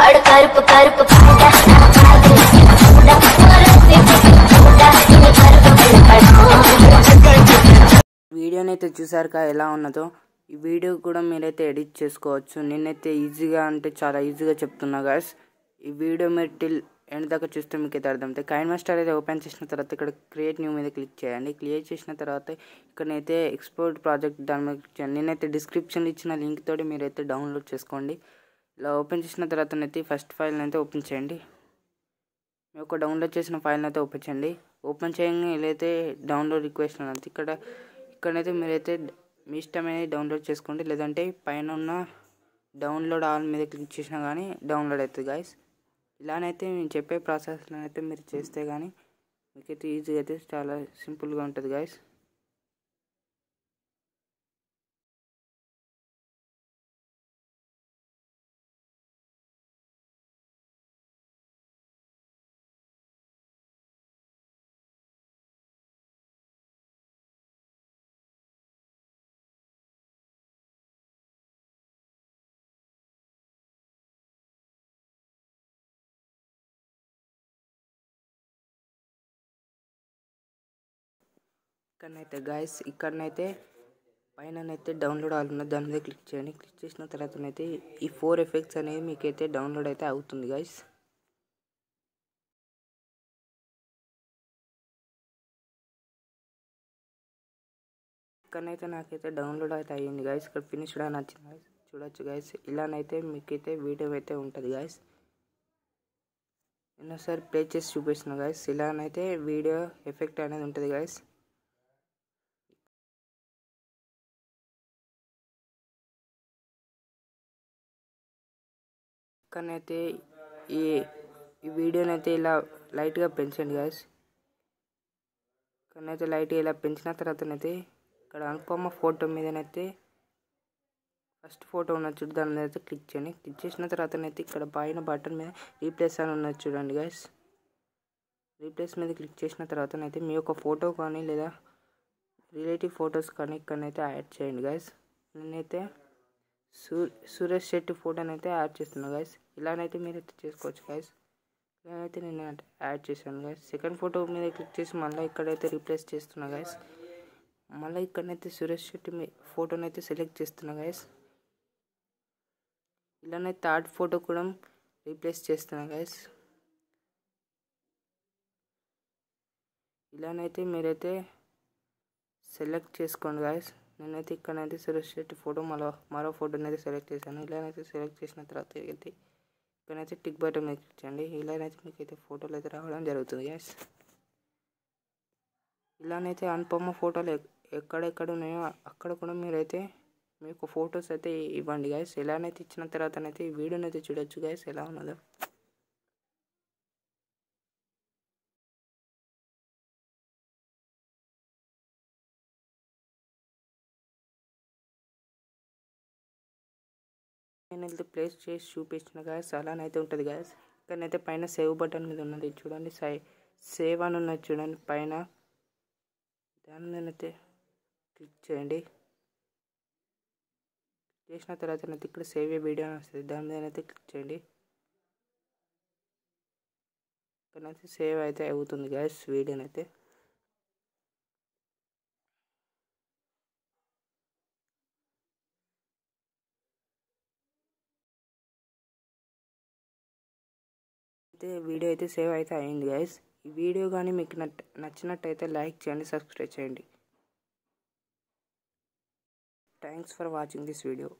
వీడియోని అయితే కరుపు పూట ఎలా ఉన్నదో ఈ వీడియో కూడా మీరైతే ఎడిట్ చేసుకోవచ్చు నేనైతే ఈజీగా అంటే చాలా ఈజీగా చెప్తున్నా గాయస్ ఈ వీడియో మీరు టిల్ ఎండ్ దాకా చూస్తే మీకు అయితే అర్థమవుతుంది కైన్ మాస్టర్ అయితే ఓపెన్ చేసిన తర్వాత ఇక్కడ క్రియేట్ న్యూ మీద క్లిక్ చేయండి క్లియర్ చేసిన తర్వాత ఇక్కడనైతే ఎక్స్పోర్ట్ ప్రాజెక్ట్ దాని మీద క్లిక్ చేయండి నేనైతే డిస్క్రిప్షన్ ఇచ్చిన లింక్ తోటి మీరైతే డౌన్లోడ్ చేసుకోండి ఇలా ఓపెన్ చేసిన తర్వాత అయితే ఫస్ట్ ఫైల్ని అయితే ఓపెన్ చేయండి మీ యొక్క డౌన్లోడ్ చేసిన ఫైల్ని అయితే ఓపెన్ చేయండి ఓపెన్ చేయంగా వీలైతే డౌన్లోడ్ రిక్వెస్ట్ అనేది ఇక్కడ ఇక్కడైతే మీరైతే మీ ఇష్టమైన డౌన్లోడ్ చేసుకోండి లేదంటే పైన ఉన్న డౌన్లోడ్ ఆల్ మీద క్లిక్ చేసినా కానీ డౌన్లోడ్ అవుతుంది గాయస్ ఇలానైతే నేను చెప్పే ప్రాసెస్లో అయితే మీరు చేస్తే కానీ మీకైతే ఈజీగా అయితే చాలా సింపుల్గా ఉంటుంది గాయస్ ఇక్కడనైతే గాయస్ ఇక్కడనైతే పైననైతే డౌన్లోడ్ అవుతుంది దాని మీద క్లిక్ చేయండి క్లిక్ చేసిన తర్వాతనైతే ఈ ఫోర్ ఎఫెక్ట్స్ అనేవి మీకైతే డౌన్లోడ్ అయితే అవుతుంది గాయస్ ఇక్కడనైతే నాకైతే డౌన్లోడ్ అయితే అయ్యింది గాయస్ ఇక్కడ ఫినిష్ కూడా నచ్చింది గాయస్ చూడొచ్చు గాయస్ ఇలానైతే మీకైతే వీడియో అయితే ఉంటుంది గాయస్ నేను ఒకసారి ప్లే చేసి చూపిస్తున్నాను గాయస్ ఇలానైతే వీడియో ఎఫెక్ట్ అనేది ఉంటుంది గాయస్ పక్కనైతే ఈ ఈ వీడియోనైతే ఇలా లైట్గా పెంచండి గాయస్ అయితే లైట్ ఇలా పెంచిన తర్వాతనైతే ఇక్కడ అనుపమ్మ ఫోటో మీదనైతే ఫస్ట్ ఫోటో ఉన్నది చూడు దాని మీద అయితే క్లిక్ చేయండి క్లిక్ చేసిన తర్వాతనైతే ఇక్కడ పైన బటన్ మీద రీప్లేస్ అని ఉన్నది చూడండి గాయస్ రీప్లేస్ మీద క్లిక్ చేసిన తర్వాతనైతే మీ యొక్క ఫోటో కానీ లేదా రిలేటివ్ ఫొటోస్ కానీ ఇక్కడనైతే యాడ్ చేయండి గాయస్ నేనైతే సురేష్ శెట్టి ఫోటోని అయితే యాడ్ చేస్తున్నాను గైస్ ఇలానైతే మీరు అయితే చేసుకోవచ్చు గాయస్ ఇలానైతే నేను యాడ్ చేశాను గాయస్ సెకండ్ ఫోటో మీద క్లిక్ చేసి మళ్ళీ ఇక్కడైతే రీప్లేస్ చేస్తున్నాను గైస్ మళ్ళీ ఇక్కడనైతే సురేష్ శెట్టి ఫోటోని అయితే సెలెక్ట్ చేస్తున్నా గైస్ ఇలానే థర్డ్ ఫోటో కూడా రీప్లేస్ చేస్తున్నా గైస్ ఇలానైతే మీరైతే సెలెక్ట్ చేసుకోండి గాయస్ నేనైతే ఇక్కడనైతే సురేష్ చేసే ఫోటో మరో మరో ఫోటో అనేది సెలెక్ట్ చేశాను ఇలానైతే సెలెక్ట్ చేసిన తర్వాత అయితే ఇక్కడైతే టిక్ బటన్ మీద క్లిక్ చేయండి ఇలానైతే మీకు అయితే ఫోటోలు అయితే రావడం జరుగుతుంది గ్యాస్ ఇలానైతే అనుపమ్మ ఫోటోలు ఎక్కడెక్కడ ఉన్నాయో అక్కడ కూడా మీరైతే మీకు ఫొటోస్ అయితే ఇవ్వండి గాయస్ ఎలానైతే ఇచ్చిన తర్వాతనైతే ఈ వీడియోనైతే చూడొచ్చు గాయస్ ఎలా ఉన్నదో నేనైతే ప్లేస్ చేసి చూపించిన గ్యాస్ అలానైతే ఉంటుంది గ్యాస్ ఇక్కడనైతే పైన సేవ్ బటన్ మీద ఉన్నది చూడండి సై సేవ్ అని ఉన్నది చూడండి పైన దాని మీదనైతే క్లిక్ చేయండి చేసిన తర్వాత నైతే ఇక్కడ సేవ్ వీడియో అని వస్తుంది దాని మీదనైతే క్లిక్ చేయండి ఇక్కడనైతే సేవ్ అయితే అవుతుంది గ్యాస్ వీడియోనైతే అయితే వీడియో అయితే సేవ్ అయితే అయింది గైస్ ఈ వీడియో కానీ మీకు నచ్చినట్టయితే లైక్ చేయండి సబ్స్క్రైబ్ చేయండి thanks for watching this video